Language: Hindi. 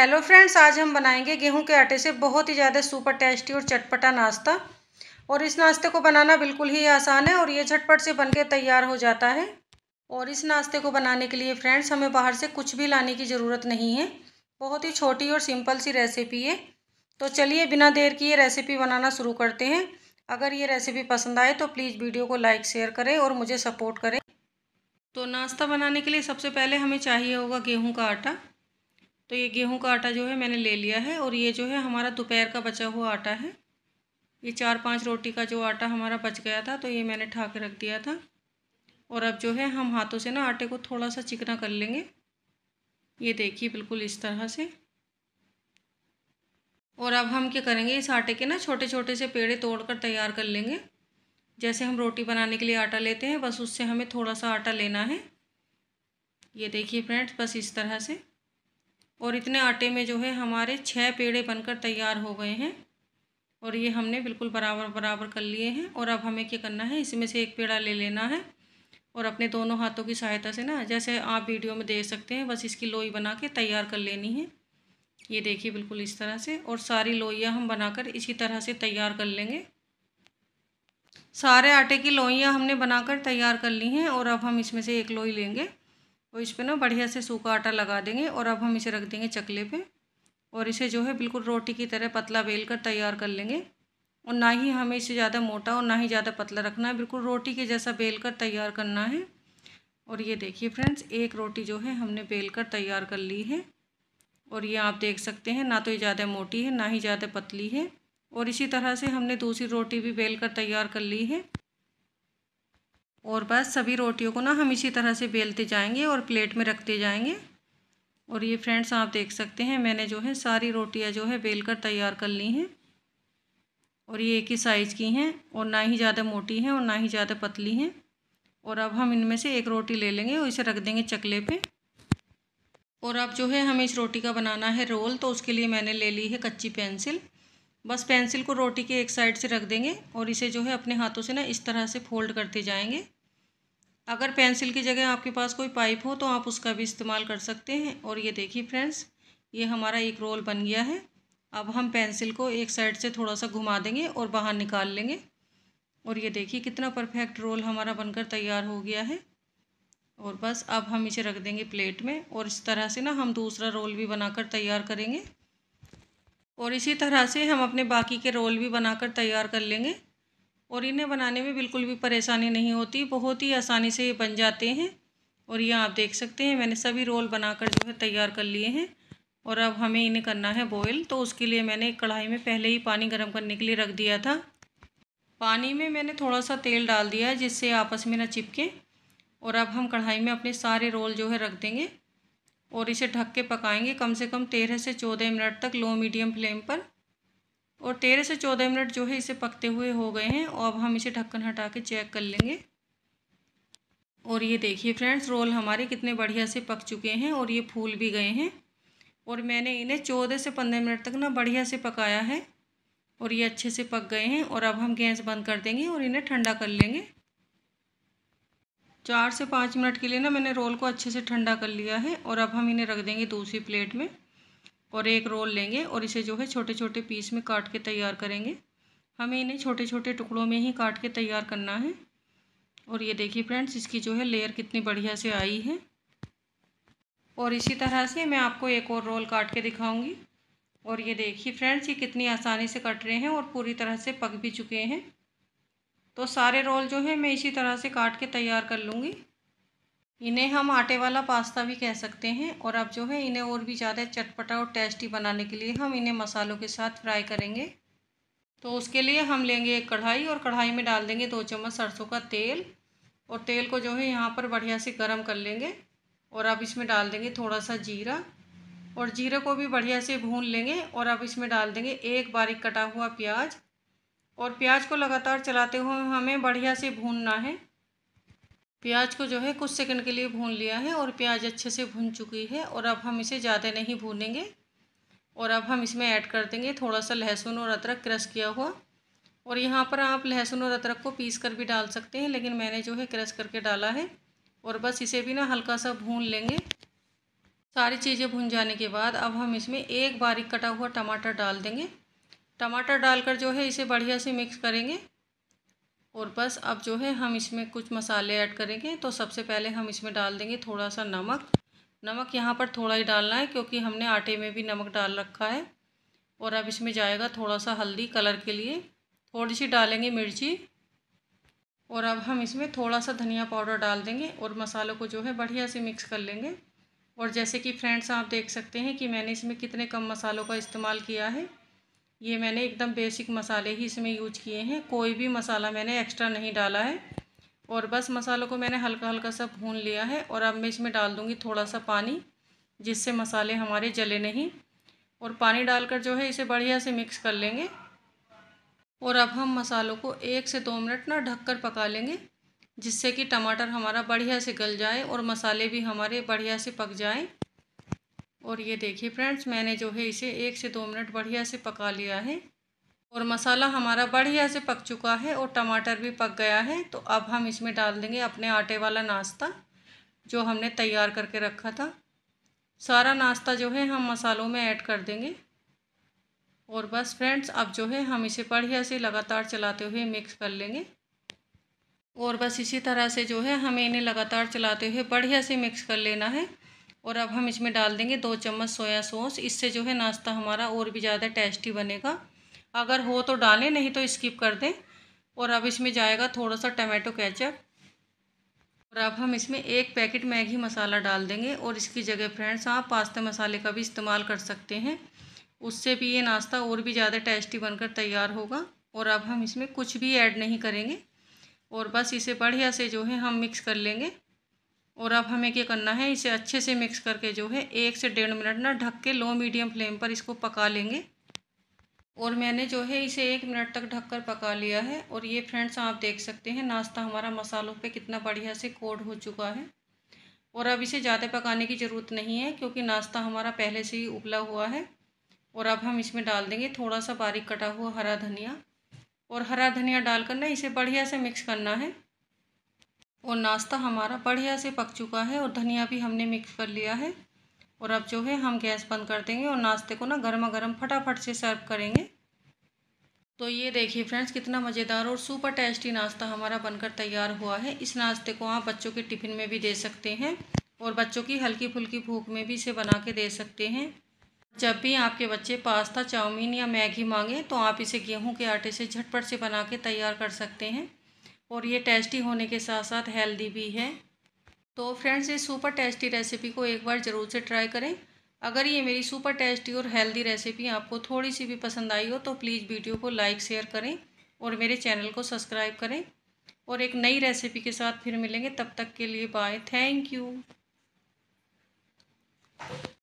हेलो फ्रेंड्स आज हम बनाएंगे गेहूं के आटे से बहुत ही ज़्यादा सुपर टेस्टी और चटपटा नाश्ता और इस नाश्ते को बनाना बिल्कुल ही आसान है और ये झटपट से बनके तैयार हो जाता है और इस नाश्ते को बनाने के लिए फ्रेंड्स हमें बाहर से कुछ भी लाने की ज़रूरत नहीं है बहुत ही छोटी और सिंपल सी रेसिपी है तो चलिए बिना देर की ये रेसिपी बनाना शुरू करते हैं अगर ये रेसिपी पसंद आए तो प्लीज़ वीडियो को लाइक शेयर करें और मुझे सपोर्ट करें तो नाश्ता बनाने के लिए सबसे पहले हमें चाहिए होगा गेहूँ का आटा तो ये गेहूं का आटा जो है मैंने ले लिया है और ये जो है हमारा दोपहर का बचा हुआ आटा है ये चार पांच रोटी का जो आटा हमारा बच गया था तो ये मैंने ठा के रख दिया था और अब जो है हम हाथों से ना आटे को थोड़ा सा चिकना कर लेंगे ये देखिए बिल्कुल इस तरह से और अब हम क्या करेंगे इस आटे के ना छोटे छोटे से पेड़े तोड़कर तैयार कर लेंगे जैसे हम रोटी बनाने के लिए आटा लेते हैं बस उससे हमें थोड़ा सा आटा लेना है ये देखिए फ्रेंड्स बस इस तरह से और इतने आटे में जो है हमारे छः पेड़े बनकर तैयार हो गए हैं और ये हमने बिल्कुल बराबर बराबर कर लिए हैं और अब हमें क्या करना है इसमें से एक पेड़ा ले लेना है और अपने दोनों हाथों की सहायता से ना जैसे आप वीडियो में देख सकते हैं बस इसकी लोई बना के तैयार कर लेनी है ये देखिए बिल्कुल इस तरह से और सारी लोइयाँ हम बनाकर इसी तरह से तैयार कर लेंगे सारे आटे की लोइयाँ हमने बनाकर तैयार कर ली हैं और अब हम इसमें से एक लोई लेंगे और तो इस पर ना बढ़िया से सूखा आटा लगा देंगे और अब हम इसे रख देंगे चकले पे और इसे जो है बिल्कुल रोटी की तरह पतला बेल कर तैयार कर लेंगे और ना ही हमें इसे ज़्यादा मोटा और ना ही ज़्यादा पतला रखना है बिल्कुल रोटी के जैसा बेल कर तैयार करना है और ये देखिए फ्रेंड्स एक रोटी जो है हमने बेल कर तैयार कर ली है और ये आप देख सकते हैं ना तो ये ज़्यादा मोटी है ना ही ज़्यादा पतली है और इसी तरह से हमने दूसरी रोटी भी बेल कर तैयार कर ली है और बस सभी रोटियों को ना हम इसी तरह से बेलते जाएंगे और प्लेट में रखते जाएंगे और ये फ्रेंड्स आप देख सकते हैं मैंने जो है सारी रोटियां जो है बेल कर तैयार कर ली हैं और ये एक ही साइज़ की हैं और ना ही ज़्यादा मोटी हैं और ना ही ज़्यादा पतली हैं और अब हम इनमें से एक रोटी ले लेंगे और इसे रख देंगे चकले पर और अब जो है हमें इस रोटी का बनाना है रोल तो उसके लिए मैंने ले ली है कच्ची पेंसिल बस पेंसिल को रोटी के एक साइड से रख देंगे और इसे जो है अपने हाथों से ना इस तरह से फोल्ड करते जाएंगे अगर पेंसिल की जगह आपके पास कोई पाइप हो तो आप उसका भी इस्तेमाल कर सकते हैं और ये देखिए फ्रेंड्स ये हमारा एक रोल बन गया है अब हम पेंसिल को एक साइड से थोड़ा सा घुमा देंगे और बाहर निकाल लेंगे और ये देखिए कितना परफेक्ट रोल हमारा बनकर तैयार हो गया है और बस अब हम इसे रख देंगे प्लेट में और इस तरह से ना हम दूसरा रोल भी बनाकर तैयार करेंगे और इसी तरह से हम अपने बाकी के रोल भी बनाकर तैयार कर लेंगे और इन्हें बनाने में बिल्कुल भी परेशानी नहीं होती बहुत ही आसानी से ये बन जाते हैं और ये आप देख सकते हैं मैंने सभी रोल बनाकर जो है तैयार कर लिए हैं और अब हमें इन्हें करना है बॉयल तो उसके लिए मैंने कढ़ाई में पहले ही पानी गर्म करने के लिए रख दिया था पानी में मैंने थोड़ा सा तेल डाल दिया है जिससे आपस में ना चिपके और अब हम कढ़ाई में अपने सारे रोल जो है रख देंगे और इसे ढक के पकाएंगे कम से कम तेरह से चौदह मिनट तक लो मीडियम फ्लेम पर और तेरह से चौदह मिनट जो है इसे पकते हुए हो गए हैं और अब हम इसे ढक्कन हटा के चेक कर लेंगे और ये देखिए फ्रेंड्स रोल हमारे कितने बढ़िया से पक चुके हैं और ये फूल भी गए हैं और मैंने इन्हें चौदह से पंद्रह मिनट तक ना बढ़िया से पकाया है और ये अच्छे से पक गए हैं और अब हम गैस बंद कर देंगे और इन्हें ठंडा कर लेंगे चार से पाँच मिनट के लिए ना मैंने रोल को अच्छे से ठंडा कर लिया है और अब हम इन्हें रख देंगे दूसरी प्लेट में और एक रोल लेंगे और इसे जो है छोटे छोटे पीस में काट के तैयार करेंगे हमें इन्हें छोटे छोटे टुकड़ों में ही काट के तैयार करना है और ये देखिए फ्रेंड्स इसकी जो है लेयर कितनी बढ़िया से आई है और इसी तरह से मैं आपको एक और रोल काट के दिखाऊंगी और ये देखिए फ्रेंड्स ये कितनी आसानी से कट रहे हैं और पूरी तरह से पक भी चुके हैं तो सारे रोल जो है मैं इसी तरह से काट के तैयार कर लूँगी इन्हें हम आटे वाला पास्ता भी कह सकते हैं और अब जो है इन्हें और भी ज़्यादा चटपटा और टेस्टी बनाने के लिए हम इन्हें मसालों के साथ फ्राई करेंगे तो उसके लिए हम लेंगे एक कढ़ाई और कढ़ाई में डाल देंगे दो चम्मच सरसों का तेल और तेल को जो है यहाँ पर बढ़िया से गर्म कर लेंगे और अब इसमें डाल देंगे थोड़ा सा जीरा और जीरे को भी बढ़िया से भून लेंगे और अब इसमें डाल देंगे एक बारीक कटा हुआ प्याज और प्याज को लगातार चलाते हुए हमें बढ़िया से भूनना है प्याज को जो है कुछ सेकंड के लिए भून लिया है और प्याज अच्छे से भून चुकी है और अब हम इसे ज़्यादा नहीं भूनेंगे और अब हम इसमें ऐड कर देंगे थोड़ा सा लहसुन और अदरक क्रश किया हुआ और यहाँ पर आप लहसुन और अदरक को पीस कर भी डाल सकते हैं लेकिन मैंने जो है क्रश करके डाला है और बस इसे भी ना हल्का सा भून लेंगे सारी चीज़ें भून जाने के बाद अब हम इसमें एक बारीक कटा हुआ टमाटर डाल देंगे टमाटर डालकर जो है इसे बढ़िया से मिक्स करेंगे और बस अब जो है हम इसमें कुछ मसाले ऐड करेंगे तो सबसे पहले हम इसमें डाल देंगे थोड़ा सा नमक नमक यहाँ पर थोड़ा ही डालना है क्योंकि हमने आटे में भी नमक डाल रखा है और अब इसमें जाएगा थोड़ा सा हल्दी कलर के लिए थोड़ी सी डालेंगे मिर्ची और अब हम इसमें थोड़ा सा धनिया पाउडर डाल देंगे और मसालों को जो है बढ़िया से मिक्स कर लेंगे और जैसे कि फ्रेंड्स आप देख सकते हैं कि मैंने इसमें कितने कम मसालों का इस्तेमाल किया है ये मैंने एकदम बेसिक मसाले ही इसमें यूज किए हैं कोई भी मसाला मैंने एक्स्ट्रा नहीं डाला है और बस मसालों को मैंने हल्का हल्का सा भून लिया है और अब मैं इसमें डाल दूँगी थोड़ा सा पानी जिससे मसाले हमारे जले नहीं और पानी डालकर जो है इसे बढ़िया से मिक्स कर लेंगे और अब हम मसालों को एक से दो मिनट ना ढककर पका लेंगे जिससे कि टमाटर हमारा बढ़िया से गल जाए और मसाले भी हमारे बढ़िया से पक जाएं और ये देखिए फ्रेंड्स मैंने जो है इसे एक से दो मिनट बढ़िया से पका लिया है और मसाला हमारा बढ़िया से पक चुका है और टमाटर भी पक गया है तो अब हम इसमें डाल देंगे अपने आटे वाला नाश्ता जो हमने तैयार करके रखा था सारा नाश्ता जो है हम मसालों में ऐड कर देंगे और बस फ्रेंड्स अब जो है हम इसे बढ़िया से लगातार चलाते हुए मिक्स कर लेंगे और बस इसी तरह से जो है हमें इन्हें लगातार चलाते हुए बढ़िया से मिक्स कर लेना है और अब हम इसमें डाल देंगे दो चम्मच सोया सॉस इससे जो है नाश्ता हमारा और भी ज़्यादा टेस्टी बनेगा अगर हो तो डालें नहीं तो स्किप कर दें और अब इसमें जाएगा थोड़ा सा टमाटो कैचअप और अब हम इसमें एक पैकेट मैगी मसाला डाल देंगे और इसकी जगह फ्रेंड्स आप पास्ता मसाले का भी इस्तेमाल कर सकते हैं उससे भी ये नाश्ता और भी ज़्यादा टेस्टी बनकर तैयार होगा और अब हम इसमें कुछ भी ऐड नहीं करेंगे और बस इसे बढ़िया से जो है हम मिक्स कर लेंगे और अब हमें क्या करना है इसे अच्छे से मिक्स करके जो है एक से डेढ़ मिनट ना ढक के लो मीडियम फ्लेम पर इसको पका लेंगे और मैंने जो है इसे एक मिनट तक ढककर पका लिया है और ये फ्रेंड्स आप देख सकते हैं नाश्ता हमारा मसालों पे कितना बढ़िया से कोड हो चुका है और अब इसे ज़्यादा पकाने की ज़रूरत नहीं है क्योंकि नाश्ता हमारा पहले से ही उबला हुआ है और अब हम इसमें डाल देंगे थोड़ा सा बारीक कटा हुआ हरा धनिया और हरा धनिया डालकर ना इसे बढ़िया से मिक्स करना है और नाश्ता हमारा बढ़िया से पक चुका है और धनिया भी हमने मिक्स कर लिया है और अब जो है हम गैस बंद कर देंगे और नाश्ते को ना गर्मा गर्म फटाफट से सर्व करेंगे तो ये देखिए फ्रेंड्स कितना मज़ेदार और सुपर टेस्टी नाश्ता हमारा बनकर तैयार हुआ है इस नाश्ते को आप बच्चों के टिफ़िन में भी दे सकते हैं और बच्चों की हल्की फुल्की भूख में भी इसे बना के दे सकते हैं जब भी आपके बच्चे पास्ता चाउमीन या मैगी मांगें तो आप इसे गेहूं के आटे से झटपट से बना के तैयार कर सकते हैं और ये टेस्टी होने के साथ साथ हेल्दी भी है तो फ्रेंड्स इस सुपर टेस्टी रेसिपी को एक बार ज़रूर से ट्राई करें अगर ये मेरी सुपर टेस्टी और हेल्दी रेसिपी आपको थोड़ी सी भी पसंद आई हो तो प्लीज़ वीडियो को लाइक शेयर करें और मेरे चैनल को सब्सक्राइब करें और एक नई रेसिपी के साथ फिर मिलेंगे तब तक के लिए बाय थैंक यू